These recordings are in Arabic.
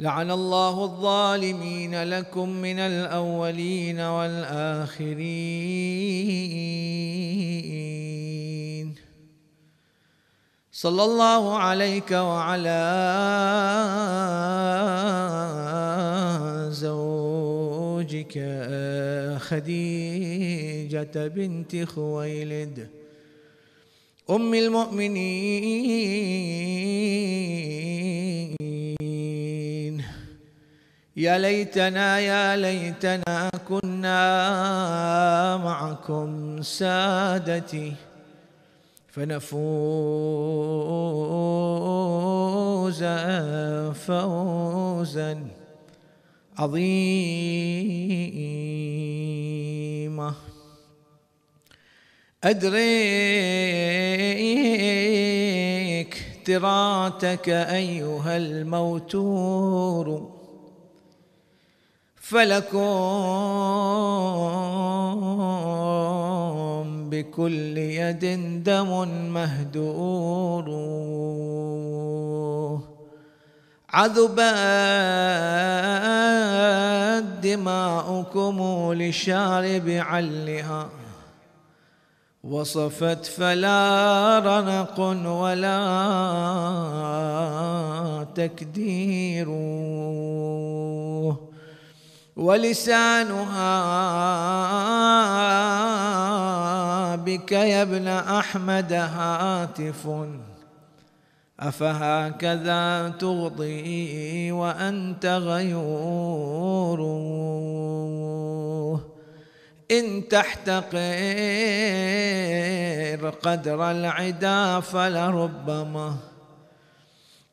لعن الله الظالمين لكم من الاولين والاخرين صلى الله عليك وعلى زوجك آه، خديجه بنت خويلد ام المؤمنين يا ليتنا يا ليتنا كنا معكم سادتي فنفوز فوزا عظيما أدريك تراتك أيها الموتور فلكم بكل يد دم مهدور عذبت دماؤكم لشارب علها وصفت فلا رنق ولا تكدير ولسانها بك يا ابن احمد هاتف افهكذا تغضي وانت غيور ان تحتقر قدر العدا فلربما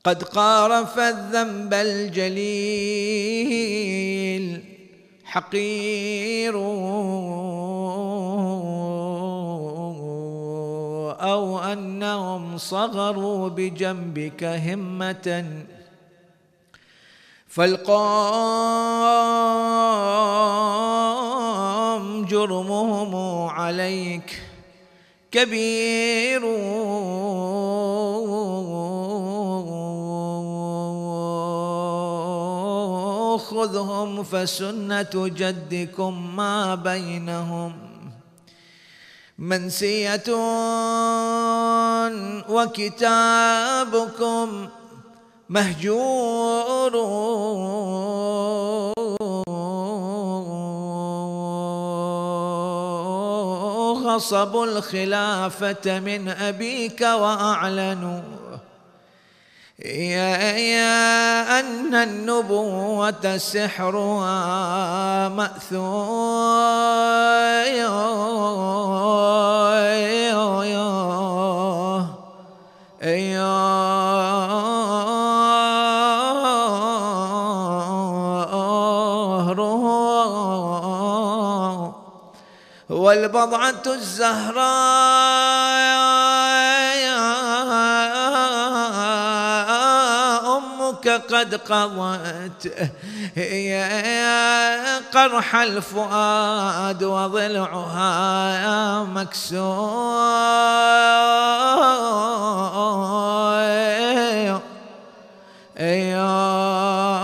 قد قارف الذنب الجليل حقير او انهم صغروا بجنبك همه فالقام جرمهم عليك كبير خذهم فسنة جدكم ما بينهم منسية وكتابكم مهجور غصبوا الخلافة من أبيك وأعلنوا يا, يا أن النبوة سحرها مأثور والبضعة الزهراء قد قضت يا قرح الفؤاد وضلعها مكسور أيوه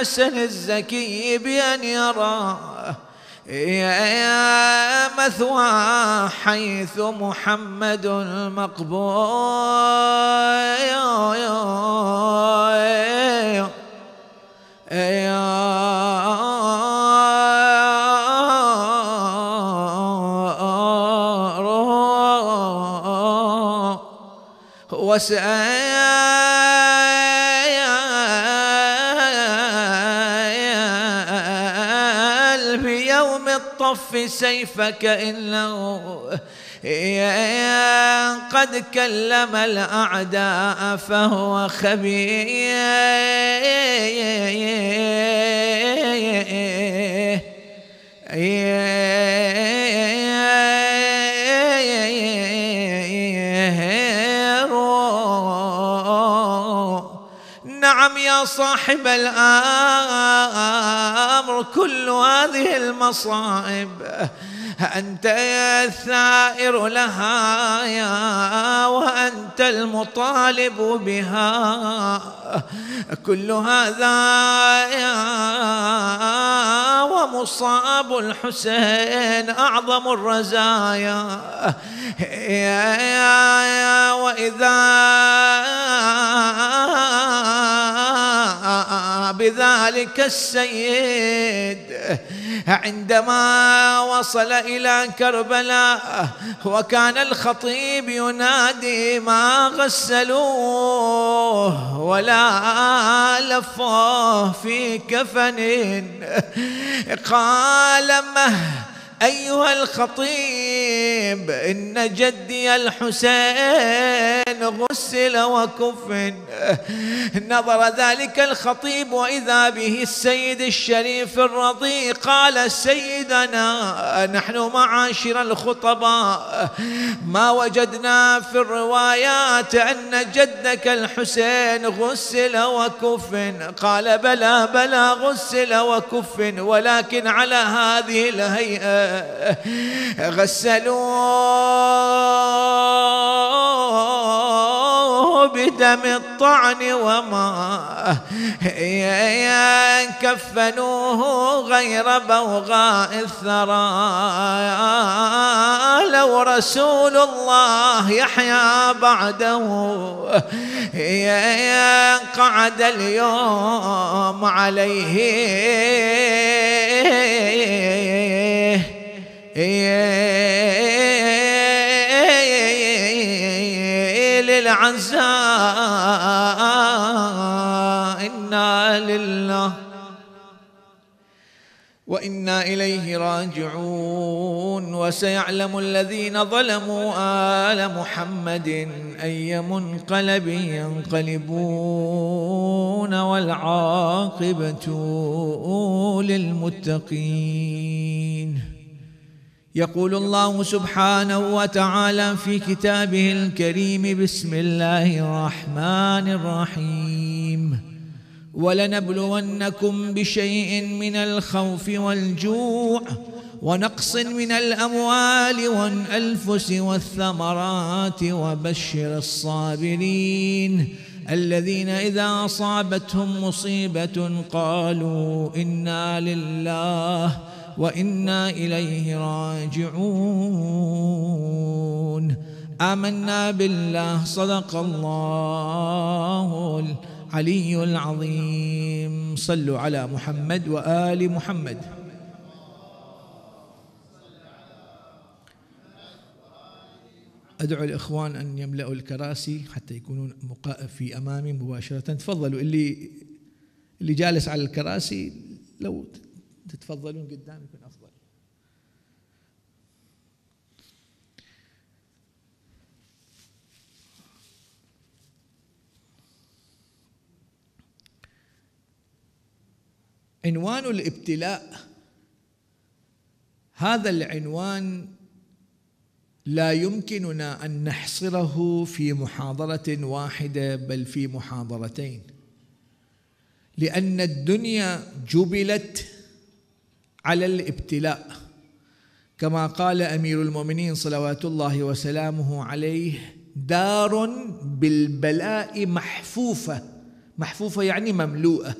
الحسن الزكي بأن يرى يا مثوى حيث محمد مقبول واسأل بيوم الطف سيفك إنه قد كلم الأعداء فهو خبير يا صاحب الامر كل هذه المصائب أنت يا الثائر لها يا وأنت المطالب بها كل هذا يا ومصاب الحسين أعظم الرزايا يا يا يا وإذا بذلك السيد عندما وصل إلى كربلاء وكان الخطيب ينادي ما غسلوه ولا لفوه في كفن قال مه أيها الخطيب إن جدي الحسين غسل وكفن نظر ذلك الخطيب وإذا به السيد الشريف الرضي قال سيدنا نحن معاشر الخطباء ما وجدنا في الروايات أن جدك الحسين غسل وكفن قال بلى بلى غسل وكفن ولكن على هذه الهيئة غسلوه بدم الطعن وما كفنوه غير بوغاء الثرى لو رسول الله يحيى بعده قعد اليوم عليه للعزاء إنا لله وإنا إليه راجعون وسيعلم الذين ظلموا آل محمد أي منقلب ينقلبون والعاقبة للمتقين يقول الله سبحانه وتعالى في كتابه الكريم بسم الله الرحمن الرحيم ولنبلونكم بشيء من الخوف والجوع ونقص من الأموال والأنفس والثمرات وبشر الصابرين الذين إذا أصابتهم مصيبة قالوا إنا لله وإنا إليه راجعون آمنا بالله صدق الله العلي العظيم صلوا على محمد وآل محمد أدعو الإخوان أن يملأوا الكراسي حتى يكونون في أمامي مباشرة تفضلوا اللي اللي جالس على الكراسي لو تتفضلون قدام يكون افضل عنوان الابتلاء هذا العنوان لا يمكننا ان نحصره في محاضره واحده بل في محاضرتين لان الدنيا جبلت على الابتلاء كما قال امير المؤمنين صلوات الله وسلامه عليه دار بالبلاء محفوفه محفوفه يعني مملوءه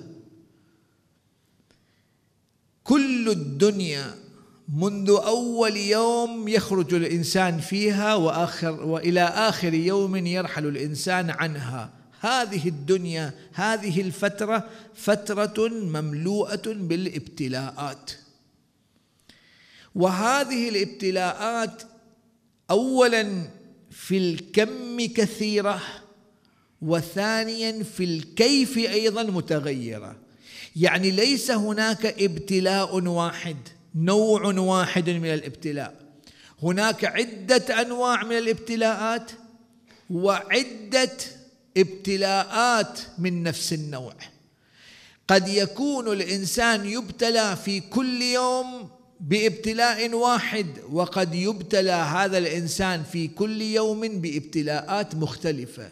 كل الدنيا منذ اول يوم يخرج الانسان فيها واخر والى اخر يوم يرحل الانسان عنها هذه الدنيا هذه الفتره فتره مملوءه بالابتلاءات وهذه الابتلاءات اولا في الكم كثيره وثانيا في الكيف ايضا متغيره يعني ليس هناك ابتلاء واحد نوع واحد من الابتلاء هناك عده انواع من الابتلاءات وعده ابتلاءات من نفس النوع قد يكون الانسان يبتلى في كل يوم بابتلاء واحد وقد يبتلى هذا الانسان في كل يوم بابتلاءات مختلفه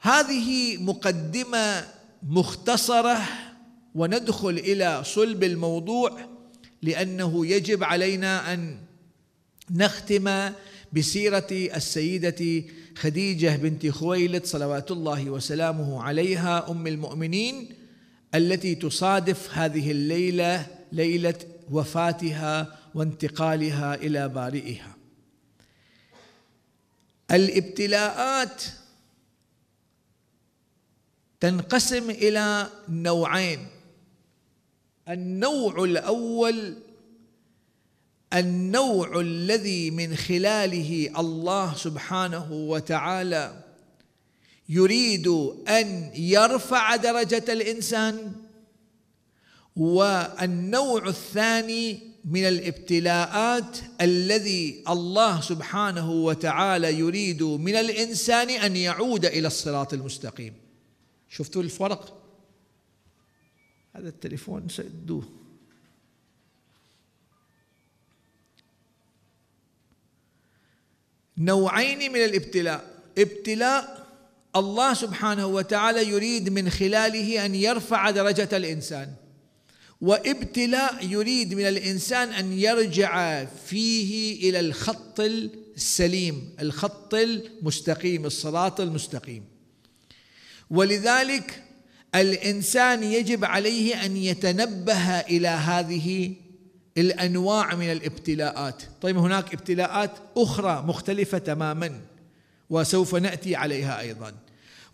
هذه مقدمه مختصره وندخل الى صلب الموضوع لانه يجب علينا ان نختم بسيره السيده خديجه بنت خويلد صلوات الله وسلامه عليها ام المؤمنين التي تصادف هذه الليله ليله وفاتها وانتقالها الى بارئها الابتلاءات تنقسم الى نوعين النوع الاول النوع الذي من خلاله الله سبحانه وتعالى يريد ان يرفع درجه الانسان والنوع الثاني من الابتلاءات الذي الله سبحانه وتعالى يريد من الانسان ان يعود الى الصراط المستقيم شفتوا الفرق هذا التليفون سدوه نوعين من الابتلاء ابتلاء الله سبحانه وتعالى يريد من خلاله ان يرفع درجه الانسان وابتلاء يريد من الانسان ان يرجع فيه الى الخط السليم الخط المستقيم الصراط المستقيم ولذلك الانسان يجب عليه ان يتنبه الى هذه الانواع من الابتلاءات طيب هناك ابتلاءات اخرى مختلفه تماما وسوف ناتي عليها ايضا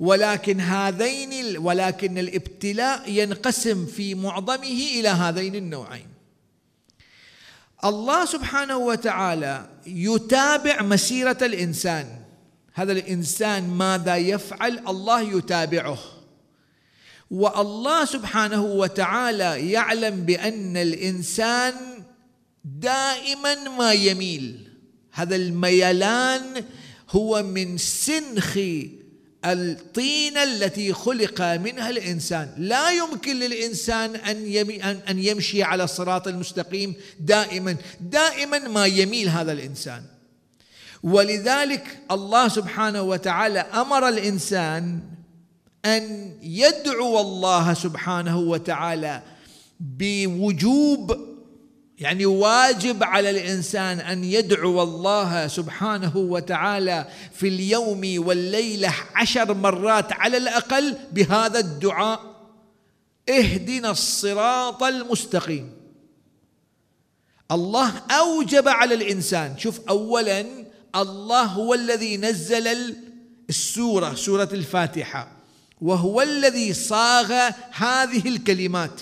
ولكن هذين ولكن الابتلاء ينقسم في معظمه الى هذين النوعين الله سبحانه وتعالى يتابع مسيره الانسان هذا الانسان ماذا يفعل الله يتابعه والله سبحانه وتعالى يعلم بان الانسان دائما ما يميل هذا الميلان هو من سنخ الطينة التي خلق منها الإنسان لا يمكن للإنسان أن, أن يمشي على الصراط المستقيم دائما دائما ما يميل هذا الإنسان ولذلك الله سبحانه وتعالى أمر الإنسان أن يدعو الله سبحانه وتعالى بوجوب يعني واجب على الانسان ان يدعو الله سبحانه وتعالى في اليوم والليله عشر مرات على الاقل بهذا الدعاء اهدنا الصراط المستقيم الله اوجب على الانسان شوف اولا الله هو الذي نزل السوره سوره الفاتحه وهو الذي صاغ هذه الكلمات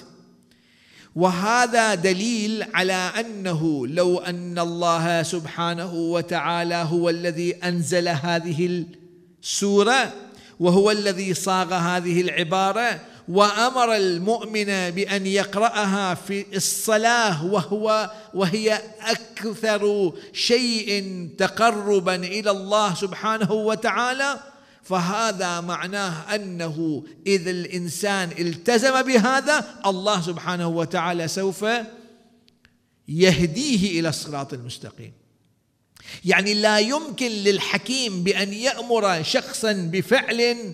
وهذا دليل على انه لو ان الله سبحانه وتعالى هو الذي انزل هذه السوره وهو الذي صاغ هذه العباره وامر المؤمن بان يقراها في الصلاه وهو وهي اكثر شيء تقربا الى الله سبحانه وتعالى فهذا معناه أنه إذا الإنسان التزم بهذا الله سبحانه وتعالى سوف يهديه إلى الصراط المستقيم يعني لا يمكن للحكيم بأن يأمر شخصا بفعل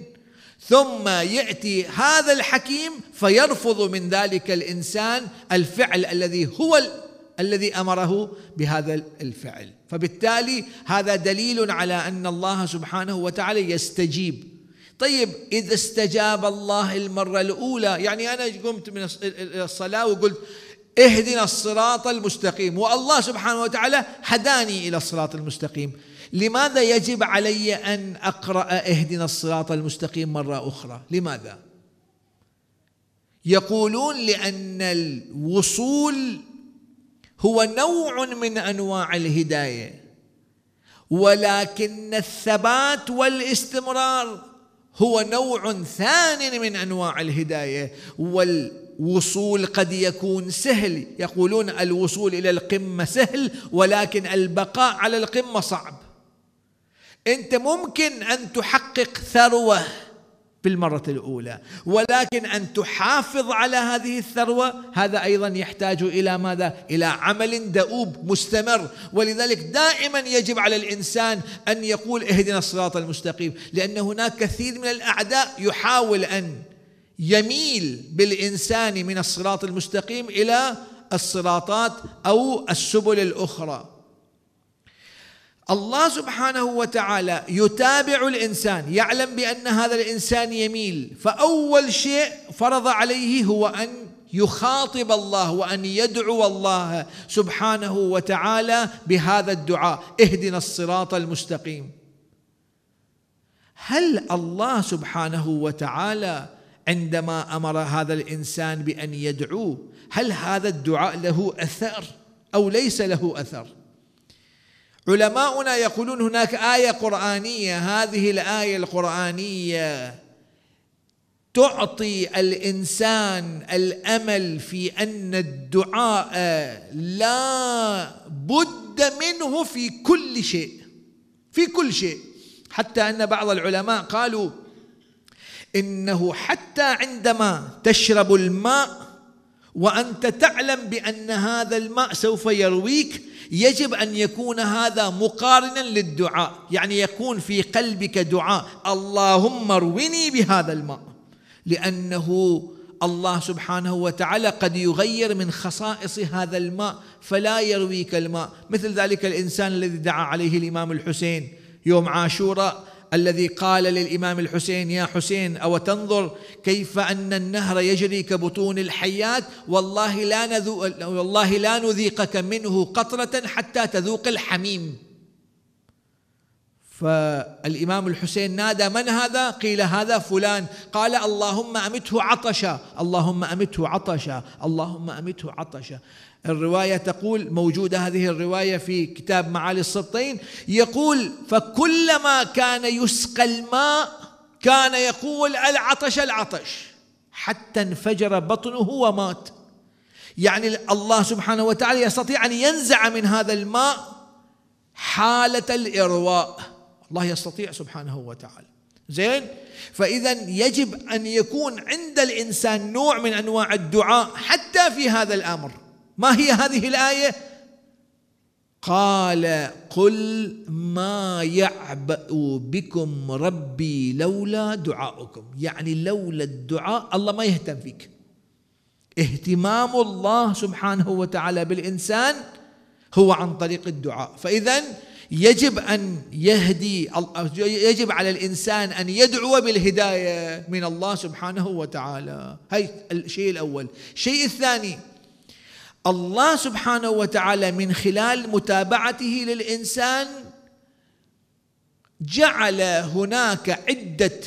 ثم يأتي هذا الحكيم فيرفض من ذلك الإنسان الفعل الذي هو الذي امره بهذا الفعل فبالتالي هذا دليل على ان الله سبحانه وتعالى يستجيب طيب اذا استجاب الله المره الاولى يعني انا قمت من الصلاه وقلت اهدنا الصراط المستقيم والله سبحانه وتعالى هداني الى الصراط المستقيم لماذا يجب علي ان اقرا اهدنا الصراط المستقيم مره اخرى لماذا يقولون لان الوصول هو نوع من انواع الهدايه ولكن الثبات والاستمرار هو نوع ثان من انواع الهدايه والوصول قد يكون سهل يقولون الوصول الى القمه سهل ولكن البقاء على القمه صعب انت ممكن ان تحقق ثروه في المرة الأولى ولكن أن تحافظ على هذه الثروة هذا أيضا يحتاج إلى ماذا؟ إلى عمل دؤوب مستمر ولذلك دائما يجب على الإنسان أن يقول اهدنا الصراط المستقيم لأن هناك كثير من الأعداء يحاول أن يميل بالإنسان من الصراط المستقيم إلى الصراطات أو السبل الأخرى الله سبحانه وتعالى يتابع الانسان يعلم بان هذا الانسان يميل فاول شيء فرض عليه هو ان يخاطب الله وان يدعو الله سبحانه وتعالى بهذا الدعاء اهدنا الصراط المستقيم هل الله سبحانه وتعالى عندما امر هذا الانسان بان يدعوه هل هذا الدعاء له اثر او ليس له اثر علماؤنا يقولون هناك آية قرآنية هذه الآية القرآنية تعطي الإنسان الأمل في أن الدعاء لا بد منه في كل شيء في كل شيء حتى أن بعض العلماء قالوا إنه حتى عندما تشرب الماء وأنت تعلم بأن هذا الماء سوف يرويك يجب أن يكون هذا مقارنا للدعاء يعني يكون في قلبك دعاء اللهم اروني بهذا الماء لأنه الله سبحانه وتعالى قد يغير من خصائص هذا الماء فلا يرويك الماء مثل ذلك الإنسان الذي دعا عليه الإمام الحسين يوم عاشوراء الذي قال للامام الحسين يا حسين او تنظر كيف ان النهر يجري كبطون الحيات والله لا والله لا نذيقك منه قطره حتى تذوق الحميم فالامام الحسين نادى من هذا قيل هذا فلان قال اللهم امته عطشا اللهم امته عطشا اللهم امته عطشا الرواية تقول موجودة هذه الرواية في كتاب معالي السطين يقول فكلما كان يسقى الماء كان يقول العطش العطش حتى انفجر بطنه ومات يعني الله سبحانه وتعالى يستطيع أن ينزع من هذا الماء حالة الإرواء الله يستطيع سبحانه وتعالى زين فإذا يجب أن يكون عند الإنسان نوع من أنواع الدعاء حتى في هذا الأمر ما هي هذه الايه قال قل ما يعبأ بكم ربي لولا دعاؤكم يعني لولا الدعاء الله ما يهتم فيك اهتمام الله سبحانه وتعالى بالإنسان هو عن طريق الدعاء فإذا يجب أن يهدي يجب على الإنسان أن يدعو بالهداية من الله سبحانه وتعالى هاي الشيء الأول الشيء الثاني الله سبحانه وتعالى من خلال متابعته للإنسان جعل هناك عدة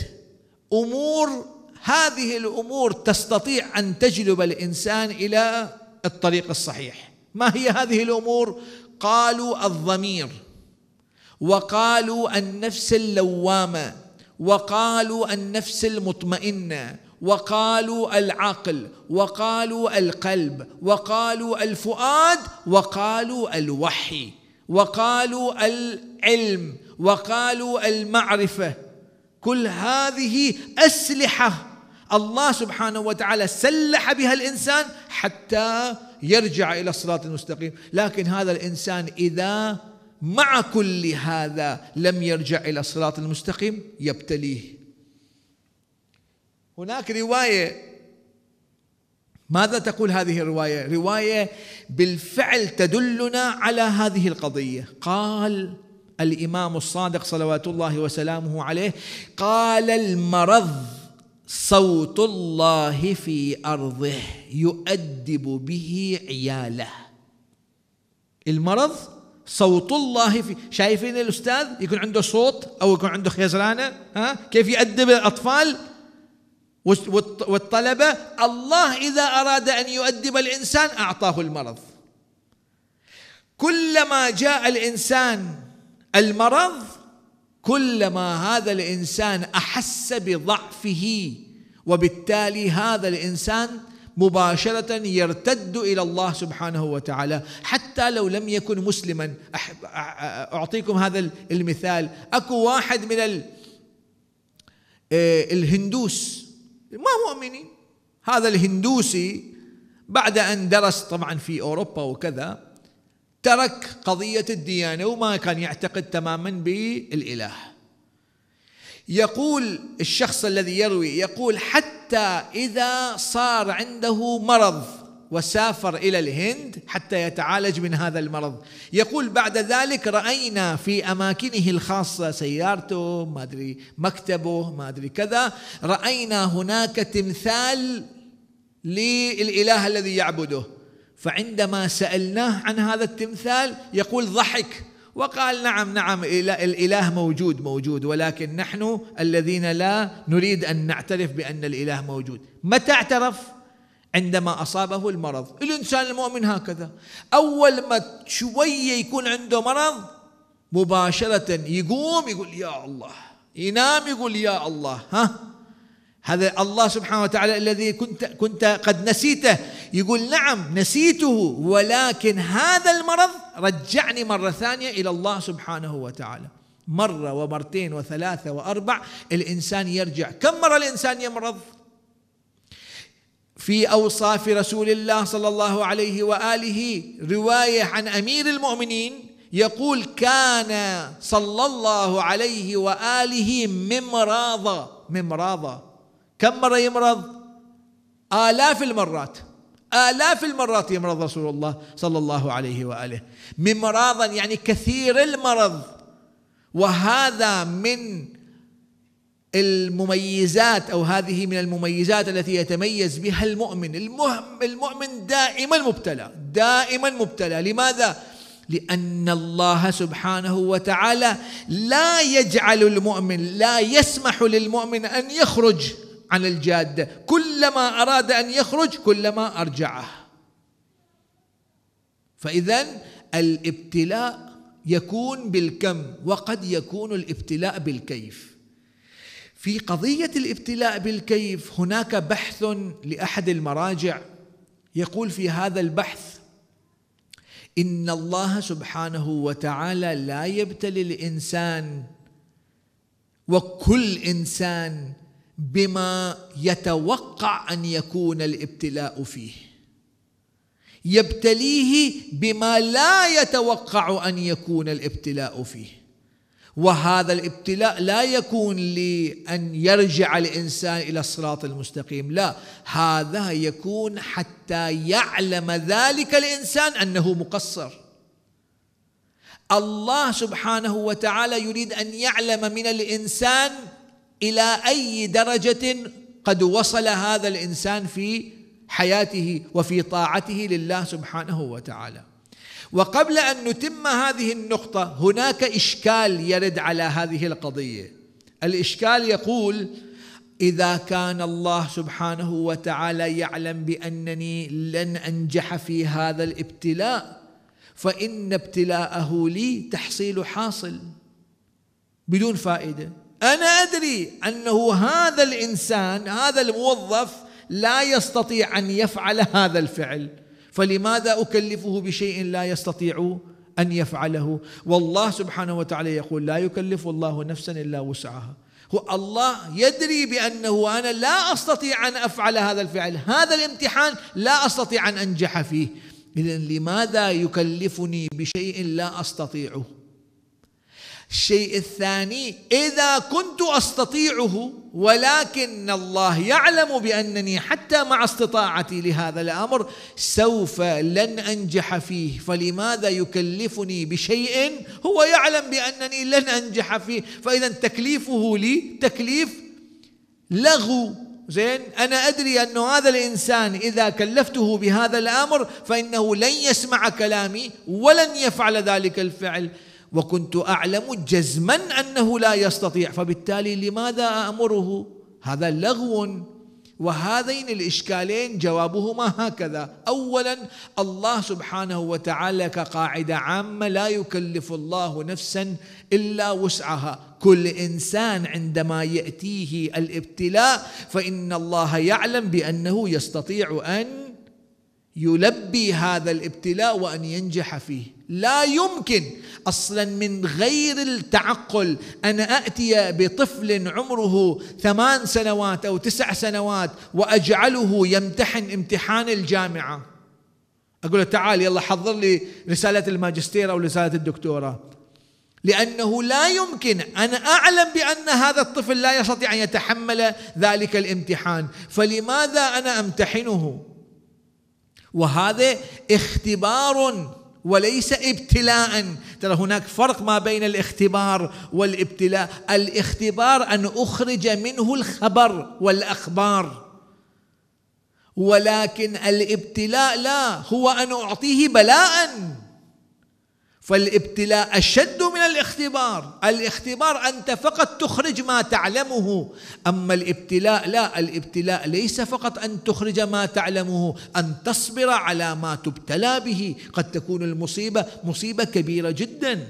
أمور هذه الأمور تستطيع أن تجلب الإنسان إلى الطريق الصحيح ما هي هذه الأمور؟ قالوا الضمير وقالوا النفس اللوامة وقالوا النفس المطمئنة وقالوا العقل وقالوا القلب وقالوا الفؤاد وقالوا الوحي وقالوا العلم وقالوا المعرفه كل هذه اسلحه الله سبحانه وتعالى سلح بها الانسان حتى يرجع الى الصراط المستقيم، لكن هذا الانسان اذا مع كل هذا لم يرجع الى الصراط المستقيم يبتليه هناك روايه ماذا تقول هذه الروايه؟ روايه بالفعل تدلنا على هذه القضيه، قال الامام الصادق صلوات الله وسلامه عليه قال المرض صوت الله في ارضه يؤدب به عياله. المرض صوت الله في شايفين الاستاذ يكون عنده صوت او يكون عنده خيزرانه ها كيف يؤدب الاطفال؟ والطلبة الله إذا أراد أن يؤدب الإنسان أعطاه المرض كلما جاء الإنسان المرض كلما هذا الإنسان أحس بضعفه وبالتالي هذا الإنسان مباشرة يرتد إلى الله سبحانه وتعالى حتى لو لم يكن مسلما أعطيكم هذا المثال أكو واحد من آه، الهندوس ما مؤمنين هذا الهندوسي بعد أن درس طبعا في أوروبا وكذا ترك قضية الديانة وما كان يعتقد تماما بالإله يقول الشخص الذي يروي يقول حتى إذا صار عنده مرض وسافر الى الهند حتى يتعالج من هذا المرض يقول بعد ذلك راينا في اماكنه الخاصه سيارته ما ادري مكتبه ما ادري كذا راينا هناك تمثال للاله الذي يعبده فعندما سالناه عن هذا التمثال يقول ضحك وقال نعم نعم الاله موجود موجود ولكن نحن الذين لا نريد ان نعترف بان الاله موجود متى اعترف عندما أصابه المرض الإنسان المؤمن هكذا أول ما شوية يكون عنده مرض مباشرة يقوم يقول يا الله ينام يقول يا الله ها هذا الله سبحانه وتعالى الذي كنت كنت قد نسيته يقول نعم نسيته ولكن هذا المرض رجعني مره ثانيه الى الله سبحانه وتعالى مره ومرتين وثلاثه واربع الانسان يرجع كم مره الانسان يمرض في اوصاف رسول الله صلى الله عليه واله روايه عن امير المؤمنين يقول كان صلى الله عليه واله ممراضا ممراضا كم مره يمرض؟ آلاف المرات آلاف المرات يمرض رسول الله صلى الله عليه وآله ممراضا يعني كثير المرض وهذا من المميزات او هذه من المميزات التي يتميز بها المؤمن، المؤمن دائما مبتلى، دائما مبتلى، لماذا؟ لان الله سبحانه وتعالى لا يجعل المؤمن لا يسمح للمؤمن ان يخرج عن الجاده، كلما اراد ان يخرج كلما ارجعه. فاذا الابتلاء يكون بالكم وقد يكون الابتلاء بالكيف. في قضية الابتلاء بالكيف هناك بحث لأحد المراجع يقول في هذا البحث إن الله سبحانه وتعالى لا يبتلي الإنسان وكل إنسان بما يتوقع أن يكون الابتلاء فيه يبتليه بما لا يتوقع أن يكون الابتلاء فيه وهذا الابتلاء لا يكون لأن يرجع الإنسان إلى الصراط المستقيم لا هذا يكون حتى يعلم ذلك الإنسان أنه مقصر الله سبحانه وتعالى يريد أن يعلم من الإنسان إلى أي درجة قد وصل هذا الإنسان في حياته وفي طاعته لله سبحانه وتعالى وقبل أن نتم هذه النقطة هناك إشكال يرد على هذه القضية الإشكال يقول إذا كان الله سبحانه وتعالى يعلم بأنني لن أنجح في هذا الابتلاء فإن ابتلاءه لي تحصيل حاصل بدون فائدة أنا أدري أنه هذا الإنسان هذا الموظف لا يستطيع أن يفعل هذا الفعل فلماذا أكلفه بشيء لا يستطيع أن يفعله والله سبحانه وتعالى يقول لا يكلف الله نفسا إلا وسعها هو الله يدري بأنه أنا لا أستطيع أن أفعل هذا الفعل هذا الامتحان لا أستطيع أن أنجح فيه إذا لماذا يكلفني بشيء لا أستطيعه الشيء الثاني اذا كنت استطيعه ولكن الله يعلم بانني حتى مع استطاعتي لهذا الامر سوف لن انجح فيه فلماذا يكلفني بشيء هو يعلم بانني لن انجح فيه فاذا تكليفه لي تكليف لغو زين انا ادري ان هذا الانسان اذا كلفته بهذا الامر فانه لن يسمع كلامي ولن يفعل ذلك الفعل وكنت أعلم جزما أنه لا يستطيع فبالتالي لماذا أمره هذا لغو وهذين الإشكالين جوابهما هكذا أولا الله سبحانه وتعالى كقاعدة عامة لا يكلف الله نفسا إلا وسعها كل إنسان عندما يأتيه الابتلاء فإن الله يعلم بأنه يستطيع أن يلبي هذا الابتلاء وأن ينجح فيه لا يمكن اصلا من غير التعقل ان اتي بطفل عمره ثمان سنوات او تسع سنوات واجعله يمتحن امتحان الجامعه اقول له تعال يلا حضر لي رساله الماجستير او رساله الدكتوراه لانه لا يمكن انا اعلم بان هذا الطفل لا يستطيع ان يتحمل ذلك الامتحان فلماذا انا امتحنه وهذا اختبار وليس ابتلاء ترى هناك فرق ما بين الاختبار والابتلاء الاختبار أن أخرج منه الخبر والأخبار ولكن الابتلاء لا هو أن أعطيه بلاءً فالابتلاء أشد من الاختبار الاختبار أنت فقط تخرج ما تعلمه أما الابتلاء لا الابتلاء ليس فقط أن تخرج ما تعلمه أن تصبر على ما تبتلى به قد تكون المصيبة مصيبة كبيرة جدا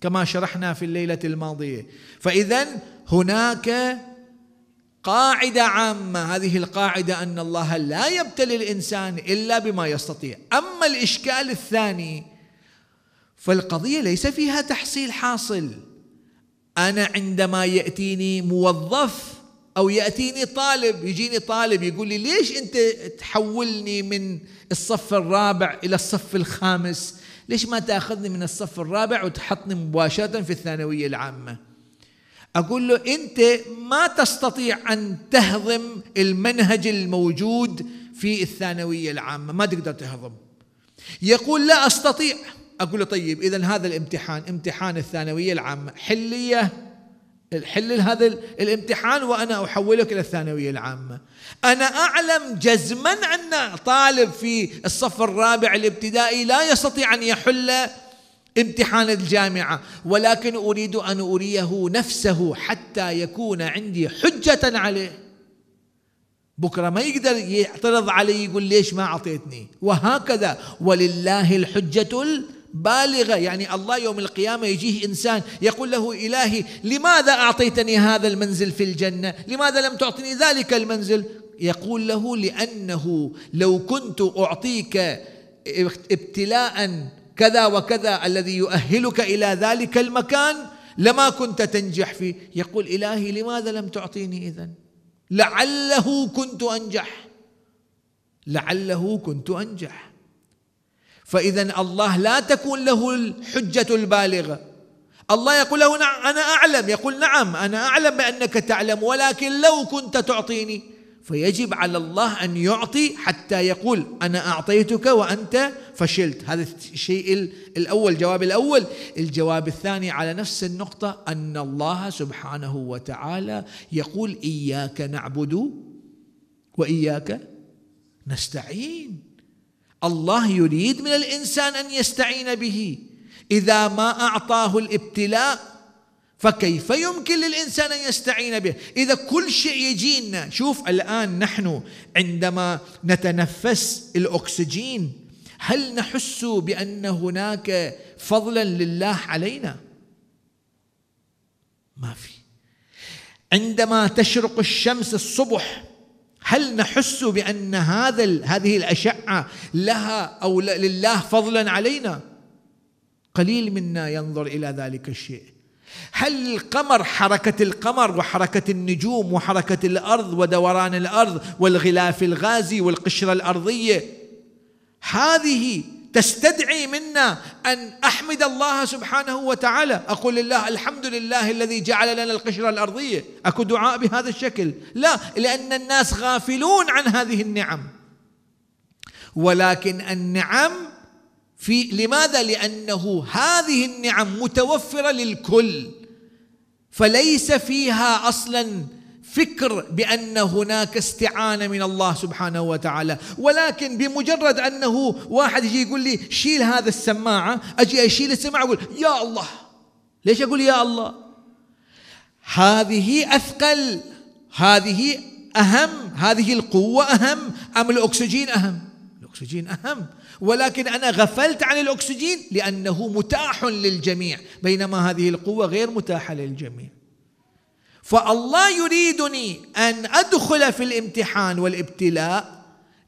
كما شرحنا في الليلة الماضية فإذا هناك قاعدة عامة هذه القاعدة أن الله لا يبتلي الإنسان إلا بما يستطيع أما الإشكال الثاني فالقضية ليس فيها تحصيل حاصل أنا عندما يأتيني موظف أو يأتيني طالب يجيني طالب يقول لي ليش أنت تحولني من الصف الرابع إلى الصف الخامس ليش ما تأخذني من الصف الرابع وتحطني مباشرة في الثانوية العامة أقول له أنت ما تستطيع أن تهضم المنهج الموجود في الثانوية العامة ما تقدر تهضم يقول لا أستطيع اقول له طيب اذا هذا الامتحان امتحان الثانويه العامه حليه حل هذا الامتحان وانا احولك الى الثانويه العامه. انا اعلم جزما ان طالب في الصف الرابع الابتدائي لا يستطيع ان يحل امتحان الجامعه ولكن اريد ان اريه نفسه حتى يكون عندي حجه عليه. بكره ما يقدر يعترض علي يقول ليش ما اعطيتني وهكذا ولله الحجه بالغة يعني الله يوم القيامة يجيه إنسان يقول له إلهي لماذا أعطيتني هذا المنزل في الجنة لماذا لم تعطني ذلك المنزل يقول له لأنه لو كنت أعطيك ابتلاء كذا وكذا الذي يؤهلك إلى ذلك المكان لما كنت تنجح فيه يقول إلهي لماذا لم تعطيني إذن لعله كنت أنجح لعله كنت أنجح فإذا الله لا تكون له الحجة البالغة الله يقول له نعم، أنا أعلم يقول نعم أنا أعلم بأنك تعلم ولكن لو كنت تعطيني فيجب على الله أن يعطي حتى يقول أنا أعطيتك وأنت فشلت هذا الشيء الأول الجواب الأول الجواب الثاني على نفس النقطة أن الله سبحانه وتعالى يقول إياك نعبد وإياك نستعين الله يريد من الانسان ان يستعين به اذا ما اعطاه الابتلاء فكيف يمكن للانسان ان يستعين به؟ اذا كل شيء يجينا، شوف الان نحن عندما نتنفس الاكسجين هل نحس بان هناك فضلا لله علينا؟ ما في. عندما تشرق الشمس الصبح هل نحس بأن هذا هذه الأشعة لها أو لله فضلا علينا قليل منا ينظر إلى ذلك الشيء هل القمر حركة القمر وحركة النجوم وحركة الأرض ودوران الأرض والغلاف الغازي والقشرة الأرضية هذه تستدعي منا ان احمد الله سبحانه وتعالى اقول لله الحمد لله الذي جعل لنا القشره الارضيه اكو دعاء بهذا الشكل لا لان الناس غافلون عن هذه النعم ولكن النعم في لماذا لانه هذه النعم متوفره للكل فليس فيها اصلا فكر بان هناك استعانه من الله سبحانه وتعالى ولكن بمجرد انه واحد يجي يقول لي شيل هذا السماعه اجي اشيل السماعه اقول يا الله ليش اقول يا الله هذه اثقل هذه اهم هذه القوه اهم ام الاكسجين اهم الاكسجين اهم ولكن انا غفلت عن الاكسجين لانه متاح للجميع بينما هذه القوه غير متاحه للجميع فالله يريدني ان ادخل في الامتحان والابتلاء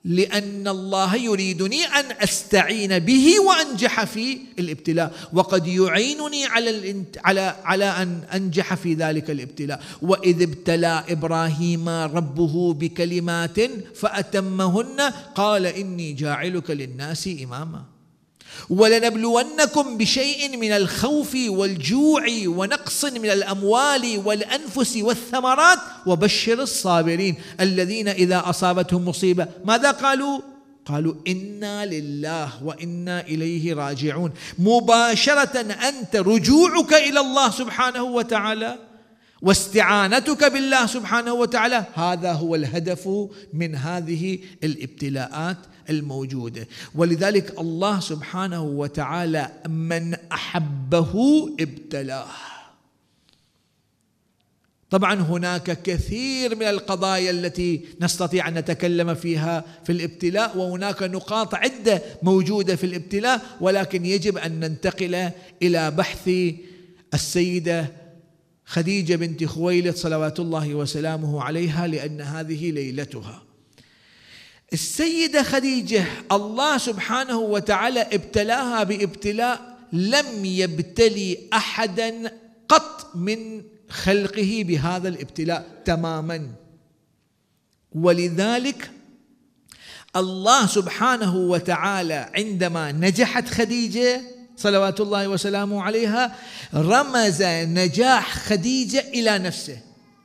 لان الله يريدني ان استعين به وانجح في الابتلاء وقد يعينني على على على ان انجح في ذلك الابتلاء واذ ابتلى ابراهيم ربه بكلمات فاتمهن قال اني جاعلك للناس اماما ولنبلونكم بشيء من الخوف والجوع ونقص من الاموال والانفس والثمرات وبشر الصابرين الذين اذا اصابتهم مصيبه ماذا قالوا؟ قالوا انا لله وانا اليه راجعون مباشره انت رجوعك الى الله سبحانه وتعالى واستعانتك بالله سبحانه وتعالى هذا هو الهدف من هذه الابتلاءات الموجوده ولذلك الله سبحانه وتعالى من احبه ابتلاه طبعا هناك كثير من القضايا التي نستطيع ان نتكلم فيها في الابتلاء وهناك نقاط عده موجوده في الابتلاء ولكن يجب ان ننتقل الى بحث السيده خديجة بنت خويلد صلوات الله وسلامه عليها لأن هذه ليلتها السيدة خديجة الله سبحانه وتعالى ابتلاها بابتلاء لم يبتلي أحدا قط من خلقه بهذا الابتلاء تماما ولذلك الله سبحانه وتعالى عندما نجحت خديجه صلوات الله وسلامه عليها رمز نجاح خديجة إلى نفسه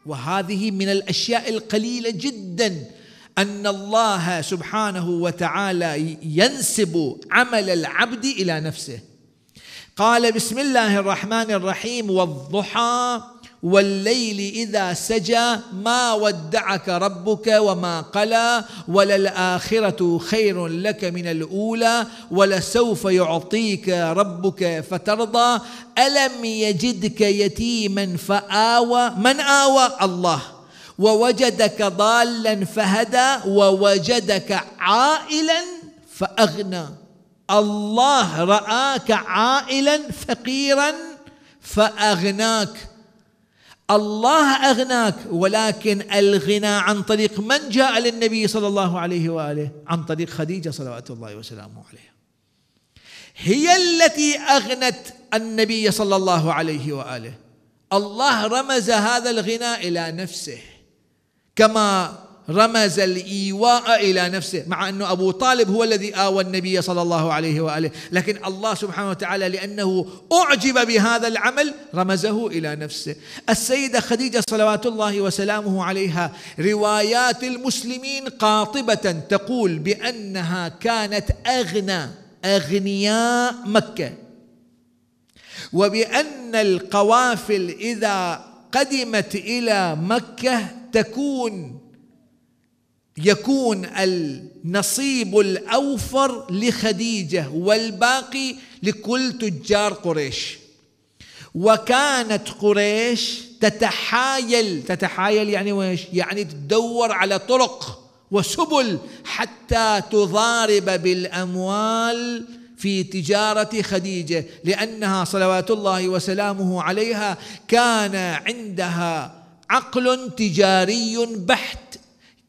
وهذه من الأشياء القليلة جدا أن الله سبحانه وتعالى ينسب عمل العبد إلى نفسه قال بسم الله الرحمن الرحيم والضحى والليل إذا سجى ما ودعك ربك وما قلى وللآخرة خير لك من الأولى ولسوف يعطيك ربك فترضى ألم يجدك يتيما فآوى من آوى الله ووجدك ضالا فهدى ووجدك عائلا فأغنى الله رآك عائلا فقيرا فأغناك الله اغناك ولكن الغنى عن طريق من جاء للنبي صلى الله عليه واله عن طريق خديجه صلوات الله وسلامه عليه هي التي اغنت النبي صلى الله عليه واله الله رمز هذا الغنى الى نفسه كما رمز الإيواء إلى نفسه مع أنه أبو طالب هو الذي آوى النبي صلى الله عليه وآله لكن الله سبحانه وتعالى لأنه أعجب بهذا العمل رمزه إلى نفسه السيدة خديجة صلوات الله وسلامه عليها روايات المسلمين قاطبة تقول بأنها كانت أغنى أغنياء مكة وبأن القوافل إذا قدمت إلى مكة تكون يكون النصيب الاوفر لخديجه والباقي لكل تجار قريش وكانت قريش تتحايل تتحايل يعني ويش يعني تدور على طرق وسبل حتى تضارب بالاموال في تجاره خديجه لانها صلوات الله وسلامه عليها كان عندها عقل تجاري بحت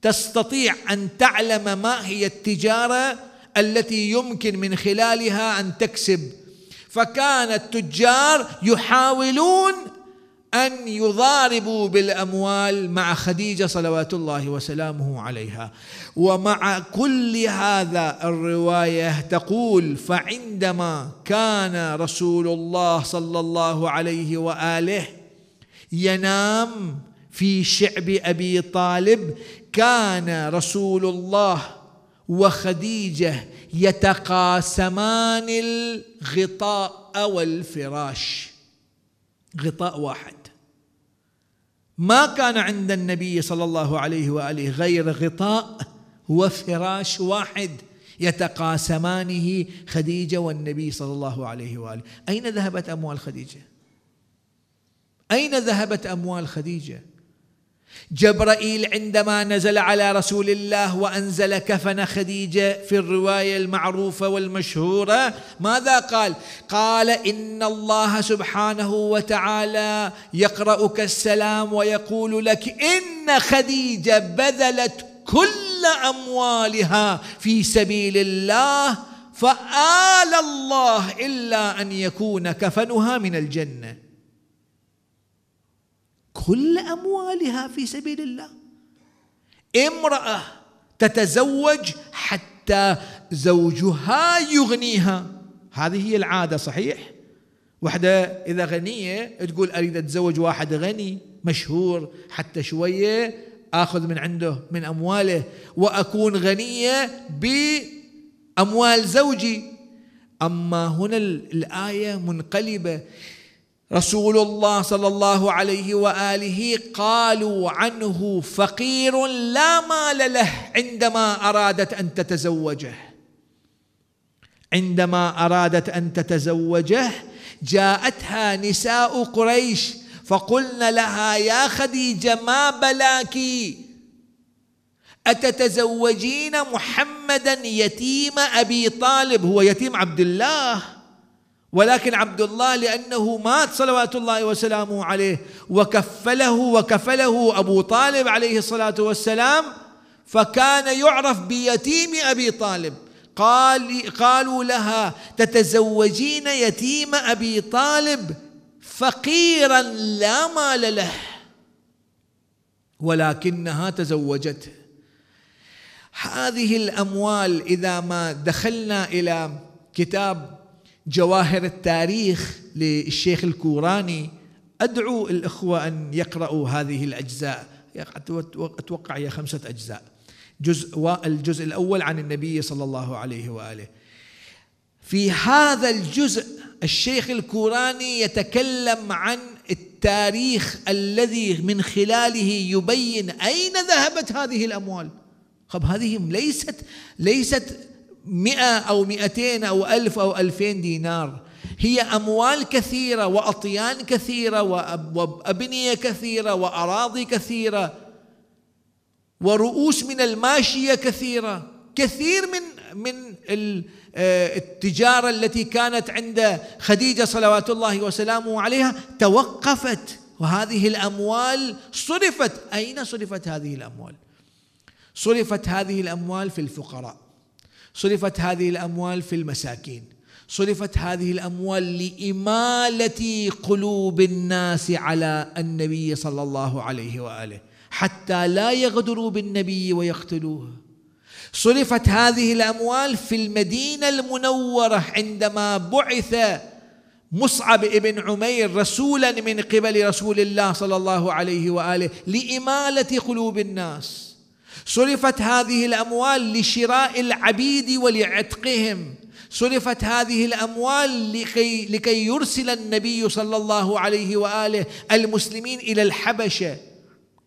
تستطيع ان تعلم ما هي التجاره التي يمكن من خلالها ان تكسب فكان التجار يحاولون ان يضاربوا بالاموال مع خديجه صلوات الله وسلامه عليها ومع كل هذا الروايه تقول فعندما كان رسول الله صلى الله عليه واله ينام في شعب ابي طالب كان رسول الله وخديجه يتقاسمان الغطاء والفراش غطاء واحد ما كان عند النبي صلى الله عليه واله غير غطاء وفراش واحد يتقاسمانه خديجه والنبي صلى الله عليه واله اين ذهبت اموال خديجه اين ذهبت اموال خديجه جبرائيل عندما نزل على رسول الله وانزل كفن خديجه في الروايه المعروفه والمشهوره ماذا قال؟ قال ان الله سبحانه وتعالى يقرأك السلام ويقول لك ان خديجه بذلت كل اموالها في سبيل الله فآل الله الا ان يكون كفنها من الجنه كل اموالها في سبيل الله امراه تتزوج حتى زوجها يغنيها هذه هي العاده صحيح وحده اذا غنيه تقول اريد اتزوج واحد غني مشهور حتى شويه اخذ من عنده من امواله واكون غنيه باموال زوجي اما هنا الايه منقلبه رسول الله صلى الله عليه واله قالوا عنه فقير لا مال له عندما ارادت ان تتزوجه عندما ارادت ان تتزوجه جاءتها نساء قريش فقلن لها يا خديجه ما بلاك اتتزوجين محمدا يتيم ابي طالب هو يتيم عبد الله ولكن عبد الله لأنه مات صلوات الله وسلامه عليه وكفله وكفله أبو طالب عليه الصلاة والسلام فكان يعرف بيتيم أبي طالب قال قالوا لها تتزوجين يتيم أبي طالب فقيرا لا مال له ولكنها تزوجته هذه الأموال إذا ما دخلنا إلى كتاب جواهر التاريخ للشيخ الكوراني أدعو الإخوة أن يقرأوا هذه الأجزاء أتوقع هي خمسة أجزاء جزء الجزء الأول عن النبي صلى الله عليه وآله في هذا الجزء الشيخ الكوراني يتكلم عن التاريخ الذي من خلاله يبين أين ذهبت هذه الأموال خب هذه ليست ليست مئة أو مئتين أو ألف أو ألفين دينار هي أموال كثيرة وأطيان كثيرة وأبنية كثيرة وأراضي كثيرة ورؤوس من الماشية كثيرة كثير من من آه، التجارة التي كانت عند خديجة صلوات الله وسلامه عليها توقفت وهذه الأموال صرفت أين صرفت هذه الأموال؟ صرفت هذه الأموال في الفقراء صرفت هذه الأموال في المساكين صرفت هذه الأموال لإمالة قلوب الناس على النبي صلى الله عليه وآله حتى لا يغدروا بالنبي ويقتلوه صرفت هذه الأموال في المدينة المنورة عندما بعث مصعب ابن عمير رسولا من قبل رسول الله صلى الله عليه وآله لإمالة قلوب الناس صرفت هذه الاموال لشراء العبيد ولعتقهم صرفت هذه الاموال لكي لكي يرسل النبي صلى الله عليه واله المسلمين الى الحبشه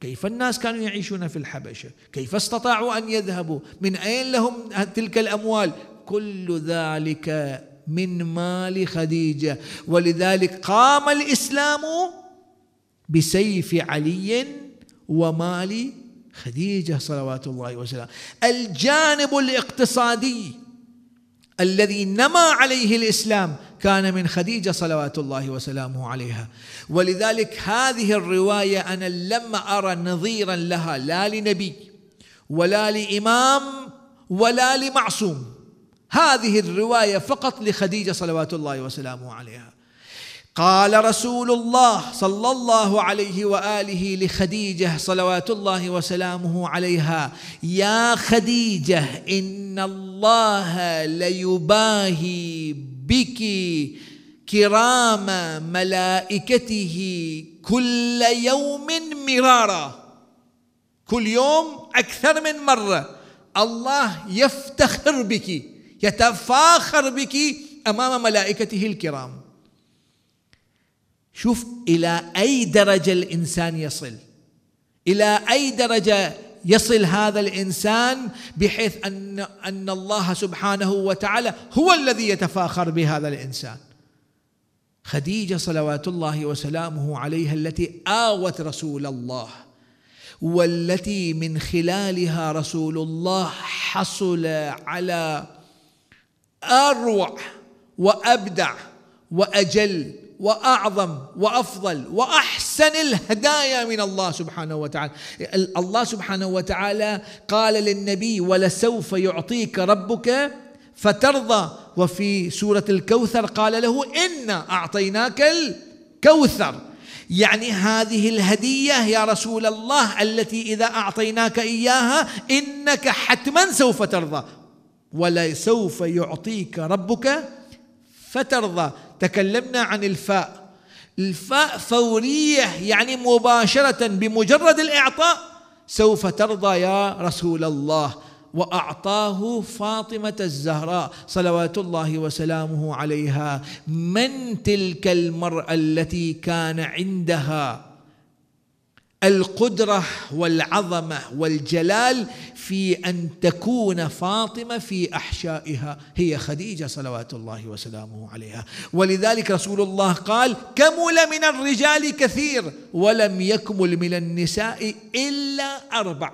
كيف الناس كانوا يعيشون في الحبشه كيف استطاعوا ان يذهبوا من اين لهم تلك الاموال كل ذلك من مال خديجه ولذلك قام الاسلام بسيف علي ومال خديجة صلوات الله وسلامه الجانب الاقتصادي الذي نما عليه الإسلام كان من خديجة صلوات الله وسلامه عليها ولذلك هذه الرواية أنا لم أرى نظيرا لها لا لنبي ولا لإمام ولا لمعصوم هذه الرواية فقط لخديجة صلوات الله وسلامه عليها قال رسول الله صلى الله عليه واله لخديجه صلوات الله وسلامه عليها يا خديجه ان الله ليباهي بك كرام ملائكته كل يوم مرارا كل يوم اكثر من مره الله يفتخر بك يتفاخر بك امام ملائكته الكرام شوف الى اي درجه الانسان يصل الى اي درجه يصل هذا الانسان بحيث ان ان الله سبحانه وتعالى هو الذي يتفاخر بهذا الانسان خديجه صلوات الله وسلامه عليها التي اوت رسول الله والتي من خلالها رسول الله حصل على اروع وابدع واجل واعظم وافضل واحسن الهدايا من الله سبحانه وتعالى. الله سبحانه وتعالى قال للنبي ولسوف يعطيك ربك فترضى وفي سوره الكوثر قال له انا اعطيناك الكوثر. يعني هذه الهديه يا رسول الله التي اذا اعطيناك اياها انك حتما سوف ترضى ولسوف يعطيك ربك فترضى تكلمنا عن الفاء الفاء فورية يعني مباشرة بمجرد الإعطاء سوف ترضى يا رسول الله واعطاه فاطمه الزهراء صلوات الله وسلامه عليها من تلك المراه التي كان عندها القدره والعظمه والجلال في ان تكون فاطمه في احشائها هي خديجه صلوات الله وسلامه عليها ولذلك رسول الله قال كمل من الرجال كثير ولم يكمل من النساء الا اربع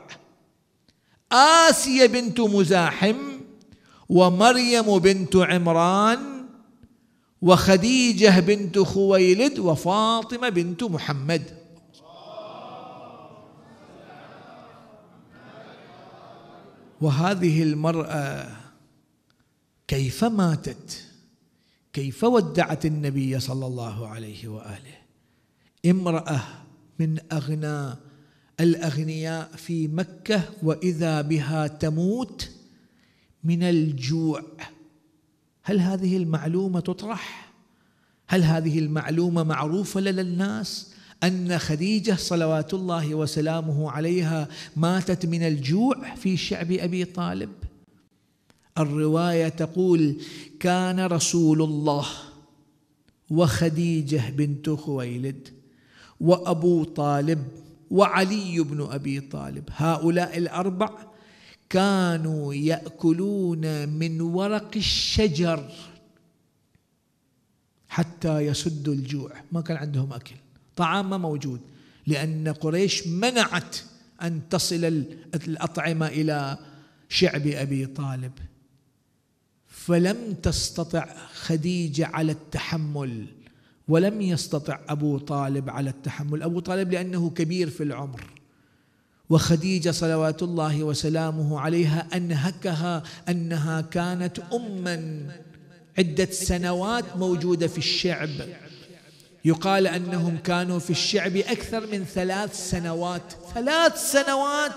آسية بنت مزاحم ومريم بنت عمران وخديجة بنت خويلد وفاطمة بنت محمد وهذه المرأة كيف ماتت كيف ودعت النبي صلى الله عليه وآله امرأة من أغنى الأغنياء في مكة وإذا بها تموت من الجوع هل هذه المعلومة تطرح؟ هل هذه المعلومة معروفة لدى الناس؟ أن خديجة صلوات الله وسلامه عليها ماتت من الجوع في شعب أبي طالب الرواية تقول كان رسول الله وخديجة بنت خويلد وأبو طالب وعلي بن أبي طالب هؤلاء الأربع كانوا يأكلون من ورق الشجر حتى يسدوا الجوع ما كان عندهم أكل طعام ما موجود لأن قريش منعت أن تصل الأطعمة إلى شعب أبي طالب فلم تستطع خديجة على التحمل ولم يستطع أبو طالب على التحمل أبو طالب لأنه كبير في العمر وخديجة صلوات الله وسلامه عليها أنهكها أنها كانت أما عدة سنوات موجودة في الشعب يقال أنهم كانوا في الشعب أكثر من ثلاث سنوات ثلاث سنوات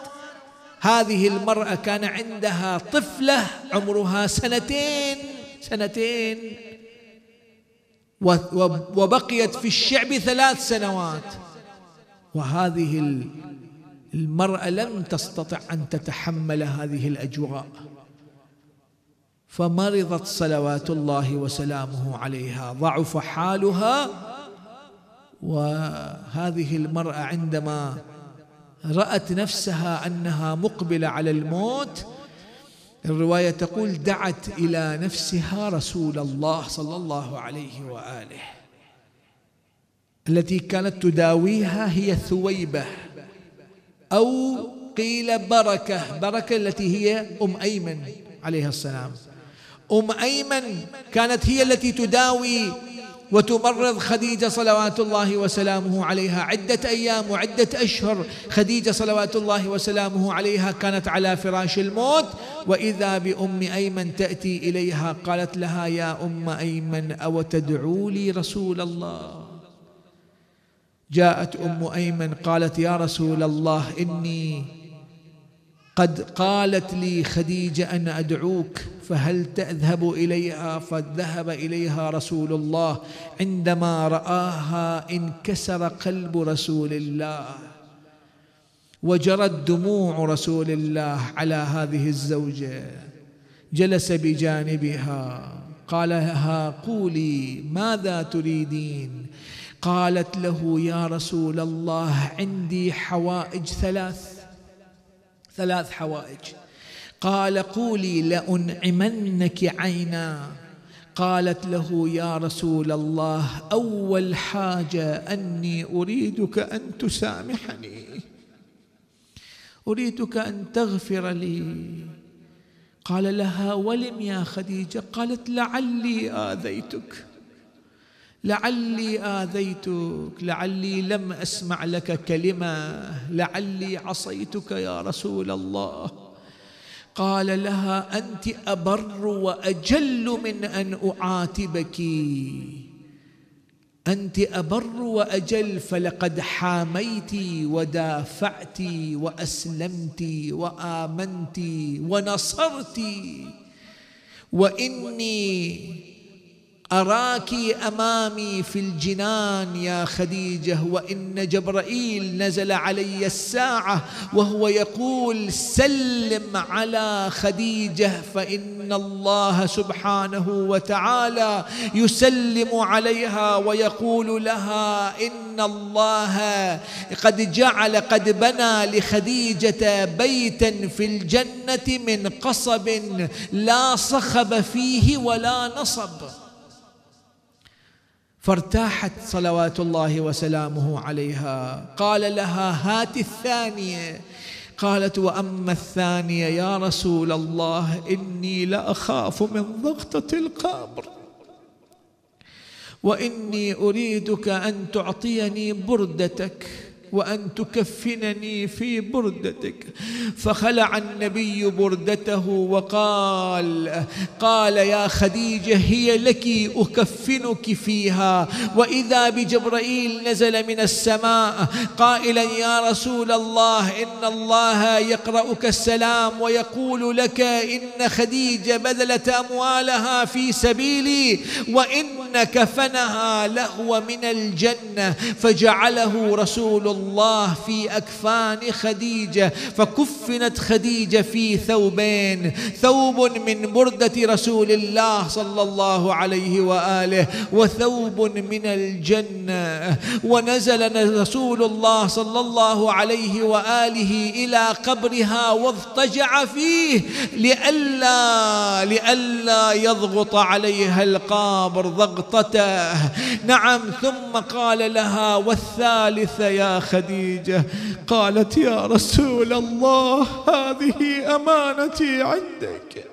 هذه المرأة كان عندها طفلة عمرها سنتين سنتين وبقيت في الشعب ثلاث سنوات وهذه المرأة لم تستطع أن تتحمل هذه الأجواء فمرضت صلوات الله وسلامه عليها ضعف حالها وهذه المرأة عندما رأت نفسها أنها مقبلة على الموت الرواية تقول دعت إلى نفسها رسول الله صلى الله عليه وآله التي كانت تداويها هي ثويبة أو قيل بركة بركة التي هي أم أيمن عليها السلام أم أيمن كانت هي التي تداوي وتمرض خديجة صلوات الله وسلامه عليها عدة أيام وعدة أشهر خديجة صلوات الله وسلامه عليها كانت على فراش الموت وإذا بأم أيمن تأتي إليها قالت لها يا أم أيمن أو تدعو لي رسول الله جاءت أم أيمن قالت يا رسول الله إني قد قالت لي خديجة أن أدعوك فهل تذهب إليها فذهب إليها رسول الله عندما رآها انكسر قلب رسول الله وجرت دموع رسول الله على هذه الزوجة جلس بجانبها قال لها قولي ماذا تريدين قالت له يا رسول الله عندي حوائج ثلاث ثلاث حوائج قال قولي لأنعمنك عينا قالت له يا رسول الله أول حاجة أني أريدك أن تسامحني أريدك أن تغفر لي قال لها ولم يا خديجة قالت لعلي آذيتك لعلي آذيتك لعلي لم أسمع لك كلمة لعلي عصيتك يا رسول الله قال لها أنت أبر وأجل من أن أعاتبك أنت أبر وأجل فلقد حاميت ودافعت وأسلمت وآمنت ونصرت وإني أراك أمامي في الجنان يا خديجة وإن جبرائيل نزل علي الساعة وهو يقول سلم على خديجة فإن الله سبحانه وتعالى يسلم عليها ويقول لها إن الله قد جعل قد بنى لخديجة بيتا في الجنة من قصب لا صخب فيه ولا نصب فارتاحت صلوات الله وسلامه عليها قال لها هات الثانيه قالت واما الثانيه يا رسول الله اني لاخاف من ضغطه القبر واني اريدك ان تعطيني بردتك وأن تكفنني في بردتك فخلع النبي بردته وقال قال يا خديجة هي لك أكفنك فيها وإذا بجبرائيل نزل من السماء قائلا يا رسول الله إن الله يقرأك السلام ويقول لك إن خديجة بذلت أموالها في سبيلي وإن كفنها لهو من الجنة فجعله رسول الله في أكفان خديجة فكفنت خديجة في ثوبين ثوب من بردة رسول الله صلى الله عليه وآله وثوب من الجنة ونزل رسول الله صلى الله عليه وآله إلى قبرها واضطجع فيه لئلا لئلا يضغط عليها القابر ضغط ورطته نعم ثم قال لها والثالثة يا خديجة قالت يا رسول الله هذه أمانتي عندك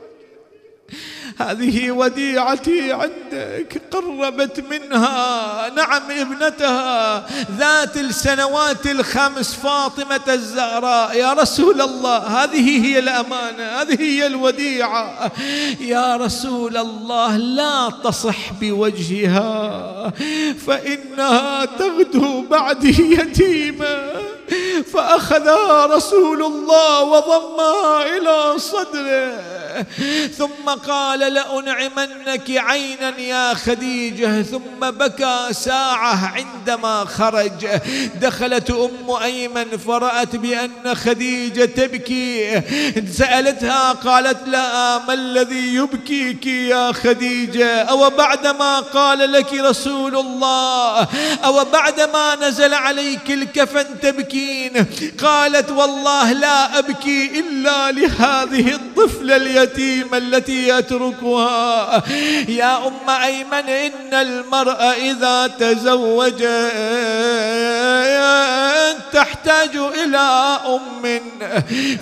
هذه وديعتي عندك قربت منها نعم ابنتها ذات السنوات الخمس فاطمة الزهراء يا رسول الله هذه هي الأمانة هذه هي الوديعة يا رسول الله لا تصح بوجهها فإنها تغدو بعدي يتيمة فأخذها رسول الله وضمها إلى صدره ثم قال لأنعمنك عينا يا خديجة ثم بكى ساعة عندما خرج دخلت أم أيمن فرأت بأن خديجة تبكي سألتها قالت لا ما الذي يبكيك يا خديجة أو بعدما قال لك رسول الله أو بعدما نزل عليك الكفن تبكين قالت والله لا أبكي إلا لهذه الطفلة اليتيمة التي أترك شكوى يا أم أيمن إن المرأة إذا تزوجت تحتاج إلى أم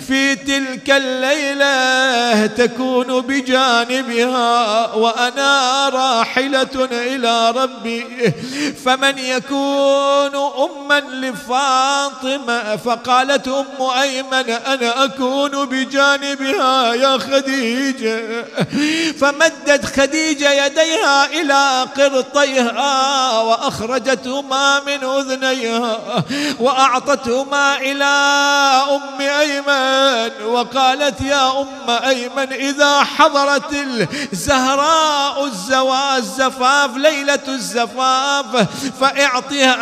في تلك الليلة تكون بجانبها وأنا راحلة إلى ربي فمن يكون أما لفاطمة فقالت أم أيمن أنا أكون بجانبها يا خديجة فمدت خديجة يديها إلى قرطيها وأخرجتهما من أذنيها وأعطتهما إلى أم أيمن وقالت يا أم أيمن إذا حضرت الزهراء الزواج زفاف ليلة الزفاف فاعطها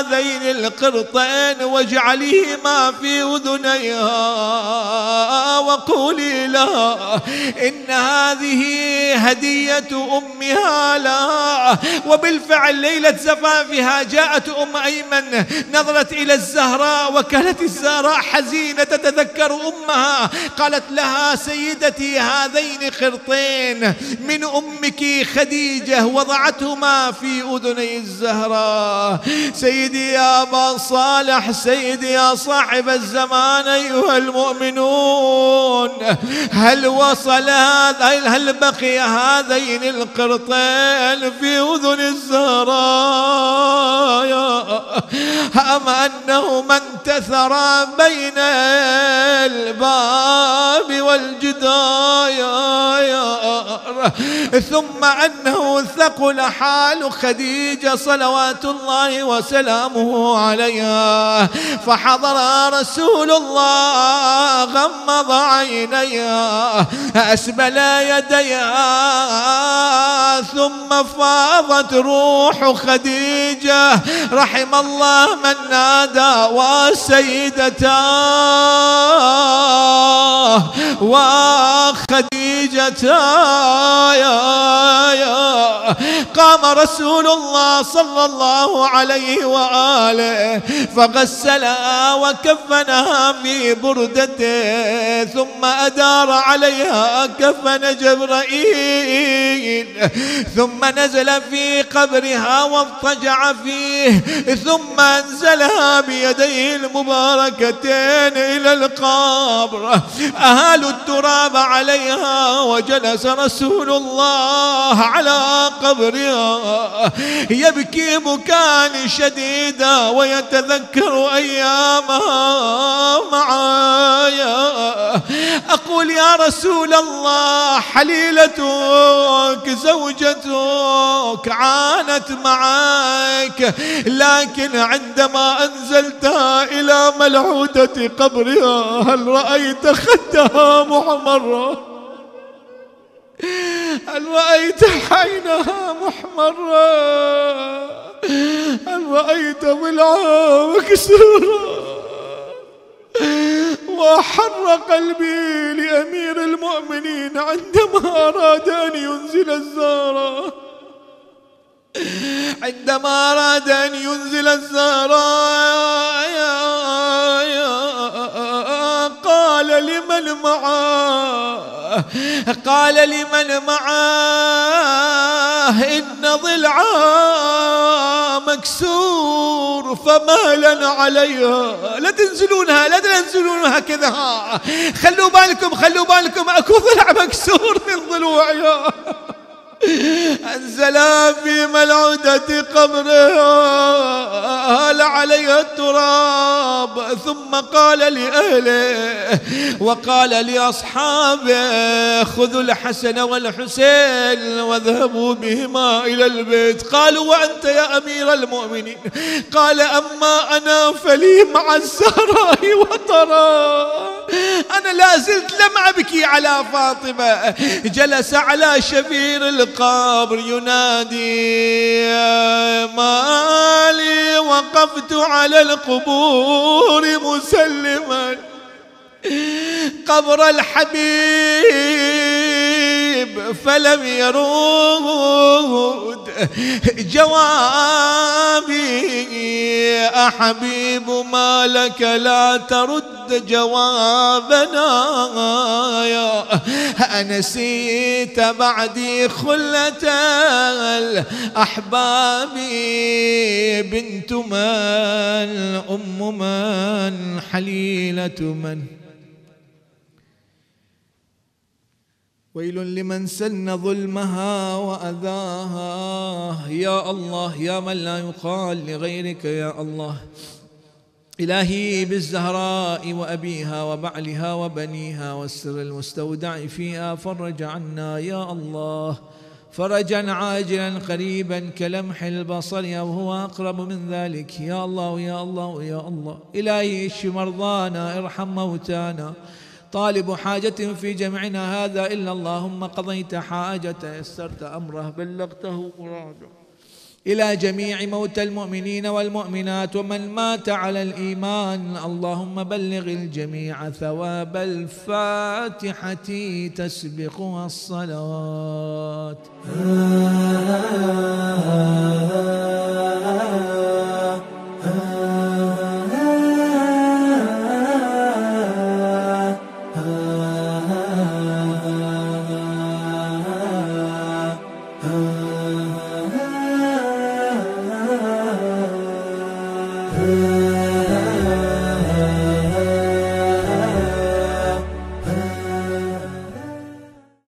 هذين القرطين واجعليهما في أذنيها وقولي لها إن هذه هذه هدية أمها لا وبالفعل ليلة زفافها جاءت أم أيمن نظرت إلى الزهراء وكانت الزهراء حزينة تتذكر أمها قالت لها سيدتي هذين قرطين من أمك خديجة وضعتهما في أذني الزهراء سيدي يا أبا صالح سيدي يا صاحب الزمان أيها المؤمنون هل وصل هذا هل هل بقي هذين القرطين في أذن الزهراء أم أنهما انتثرا بين الباب والجدار النار ثم أنه ثقل حال خديجة صلوات الله وسلامه عليها فحضر رسول الله غمض عينيها أسبل يديها ثم فاضت روح خديجة رحم الله من نادى وسيدتا وخديجتاه يا يا قام رسول الله صلى الله عليه وآله فغسلها وكفنها في بردته ثم أدار عليها كفن جبرائيل ثم نزل في قبرها واضطجع فيه ثم أنزلها بيديه المباركتين إلى القبر أهالوا التراب عليها وجلس رسول رسول الله على قبرها يبكي بكاء شديدا ويتذكر أيامها معايا أقول يا رسول الله حليلتك زوجتك عانت معك لكن عندما أنزلتها إلى ملعودة قبرها هل رأيت خدها محمرة هل رأيت عينها محمرة هل رأيت ضلعها مكسورة وحر قلبي لأمير المؤمنين عندما أراد أن ينزل الزارة عندما أراد أن ينزل الزارة يا يا قال لمن معاه قال لمن معاه إن ضلعا مكسور فمالا عليها لا تنزلونها لا تنزلونها كذا خلوا بالكم خلوا بالكم أكو ضلع مكسور من ضلوعها الزلام في ملعودة قبرها هال عليها التراب ثم قال لأهله وقال لأصحابه خذوا الحسن والحسين واذهبوا بهما إلى البيت قالوا وأنت يا أمير المؤمنين قال أما أنا فلي مع الزهراء وطرا أنا لا زلت لم أبكي على فاطمة جلس على شفير القبر القبر ينادي مالي وقفت على القبور مسلما قبر الحبيب فلم يروه جوابي أحبيب ما لك لا ترد جوابنا يا أنسيت بعدي خلة الأحباب بنت من أم من حليلة من ويل لمن سن ظلمها وأذاها يا الله يا من لا يقال لغيرك يا الله إلهي بالزهراء وأبيها وبعلها وبنيها والسر المستودع فيها فرج عنا يا الله فرجا عاجلا قريبا كلمح البصر أو هو أقرب من ذلك يا الله يا الله يا الله إلهي اشف مرضانا ارحم موتانا طالب حاجة في جمعنا هذا إلا اللهم قضيت حاجته يسرت أمره بلغته مراده إلى جميع موتى المؤمنين والمؤمنات ومن مات على الإيمان اللهم بلغ الجميع ثواب الفاتحة تسبقها الصلوات